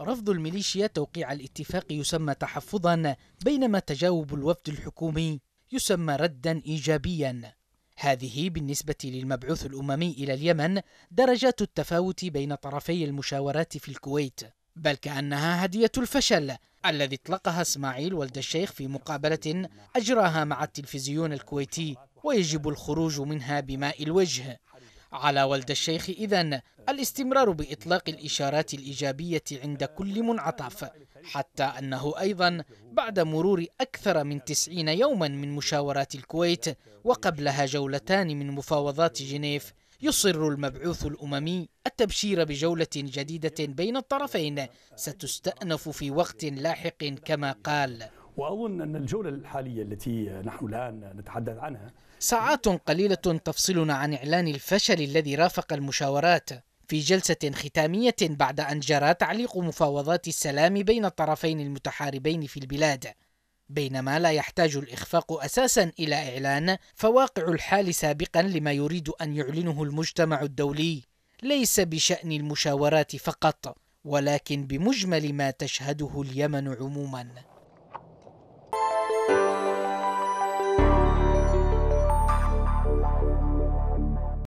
رفض الميليشيا توقيع الاتفاق يسمى تحفظا بينما تجاوب الوفد الحكومي يسمى ردا ايجابيا هذه بالنسبه للمبعوث الاممي الى اليمن درجات التفاوت بين طرفي المشاورات في الكويت بل كانها هديه الفشل الذي اطلقها اسماعيل ولد الشيخ في مقابله اجراها مع التلفزيون الكويتي ويجب الخروج منها بماء الوجه على ولد الشيخ إذا الاستمرار بإطلاق الإشارات الإيجابية عند كل منعطف حتى أنه أيضا بعد مرور أكثر من تسعين يوما من مشاورات الكويت وقبلها جولتان من مفاوضات جنيف يصر المبعوث الأممي التبشير بجولة جديدة بين الطرفين ستستأنف في وقت لاحق كما قال وأظن أن الجولة الحالية التي نحن الآن نتحدث عنها ساعات قليلة تفصلنا عن إعلان الفشل الذي رافق المشاورات في جلسة ختامية بعد أن جرى تعليق مفاوضات السلام بين الطرفين المتحاربين في البلاد بينما لا يحتاج الإخفاق أساسا إلى إعلان فواقع الحال سابقا لما يريد أن يعلنه المجتمع الدولي ليس بشأن المشاورات فقط ولكن بمجمل ما تشهده اليمن عموما